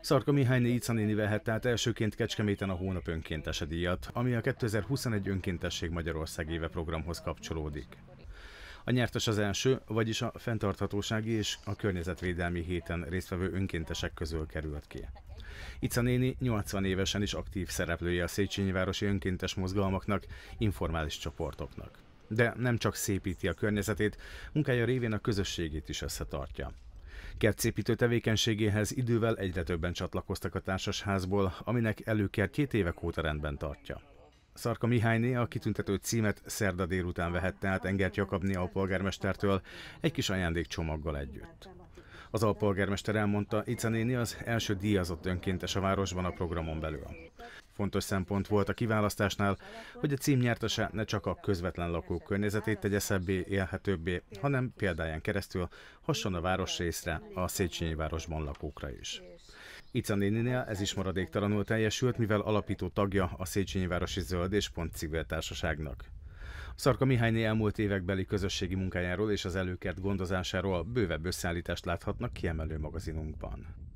Szarka Mihályné Icanéni vehet át elsőként Kecskeméten a hónap önkéntese díjat, ami a 2021 önkéntesség Magyarország éve programhoz kapcsolódik. A nyertes az első, vagyis a fenntarthatósági és a környezetvédelmi héten résztvevő önkéntesek közül került ki. Ica néni 80 évesen is aktív szereplője a Széchenyi városi önkéntes mozgalmaknak, informális csoportoknak. De nem csak szépíti a környezetét, munkája révén a közösségét is összetartja. Kertszépítő tevékenységéhez idővel egyre többen csatlakoztak a társasházból, aminek két évek óta rendben tartja. Szarka Mihályné a kitüntető címet szerda délután vehette át Engert Jakabni a polgármestertől egy kis ajándékcsomaggal együtt. Az alpolgármester elmondta, Ica néni az első díjazott önkéntes a városban a programon belül. Fontos szempont volt a kiválasztásnál, hogy a cím nyertese ne csak a közvetlen lakók környezetét tegye szebbé, élhetőbbé, hanem példáján keresztül hasson a városrészre, a Széchenyi városban lakókra is. Ica néninél ez is maradéktalanul teljesült, mivel alapító tagja a Széchenyi Városi Zöld és Pont Civil Társaságnak. Szarka Mihályné elmúlt évekbeli közösségi munkájáról és az előkert gondozásáról bővebb összeállítást láthatnak kiemelő magazinunkban.